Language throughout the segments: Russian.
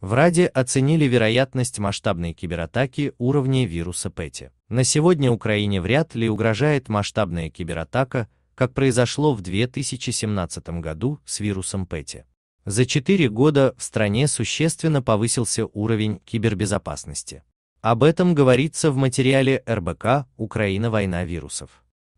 В Раде оценили вероятность масштабной кибератаки уровня вируса ПЭТИ. На сегодня Украине вряд ли угрожает масштабная кибератака, как произошло в 2017 году с вирусом ПЭТИ. За 4 года в стране существенно повысился уровень кибербезопасности. Об этом говорится в материале РБК «Украина. Война вирусов».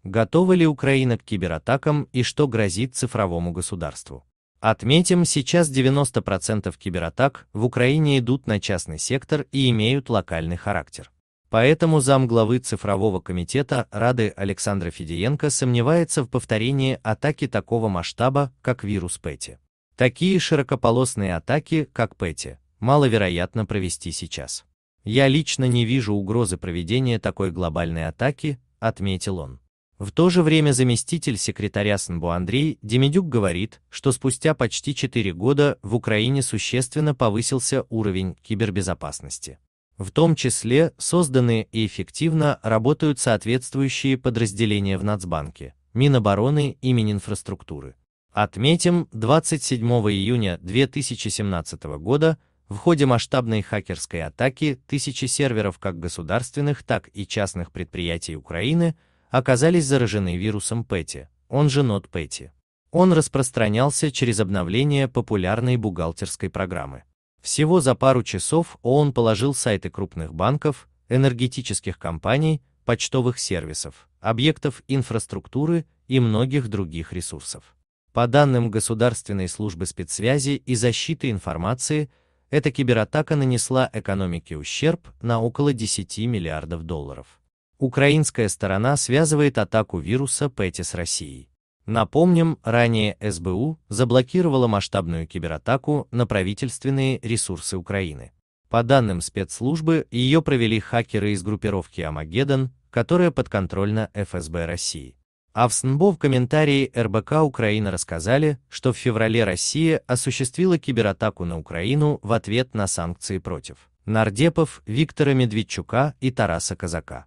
Готова ли Украина к кибератакам и что грозит цифровому государству? Отметим, сейчас 90% кибератак в Украине идут на частный сектор и имеют локальный характер. Поэтому замглавы цифрового комитета Рады Александра Федиенко сомневается в повторении атаки такого масштаба, как вирус Пэти. Такие широкополосные атаки, как Пэти, маловероятно провести сейчас. Я лично не вижу угрозы проведения такой глобальной атаки, отметил он. В то же время заместитель секретаря СНБУ Андрей Демидюк говорит, что спустя почти 4 года в Украине существенно повысился уровень кибербезопасности. В том числе созданы и эффективно работают соответствующие подразделения в Нацбанке, Минобороны и Мининфраструктуры. Отметим, 27 июня 2017 года в ходе масштабной хакерской атаки тысячи серверов как государственных, так и частных предприятий Украины – оказались заражены вирусом Пэти, он же нот Пэти. Он распространялся через обновление популярной бухгалтерской программы. Всего за пару часов он положил сайты крупных банков, энергетических компаний, почтовых сервисов, объектов инфраструктуры и многих других ресурсов. По данным Государственной службы спецсвязи и защиты информации, эта кибератака нанесла экономике ущерб на около 10 миллиардов долларов. Украинская сторона связывает атаку вируса ПЭТИ с Россией. Напомним, ранее СБУ заблокировала масштабную кибератаку на правительственные ресурсы Украины. По данным спецслужбы, ее провели хакеры из группировки «Амагеддон», которая подконтрольна ФСБ России. А в СНБО в комментарии РБК Украина рассказали, что в феврале Россия осуществила кибератаку на Украину в ответ на санкции против нардепов Виктора Медведчука и Тараса Казака.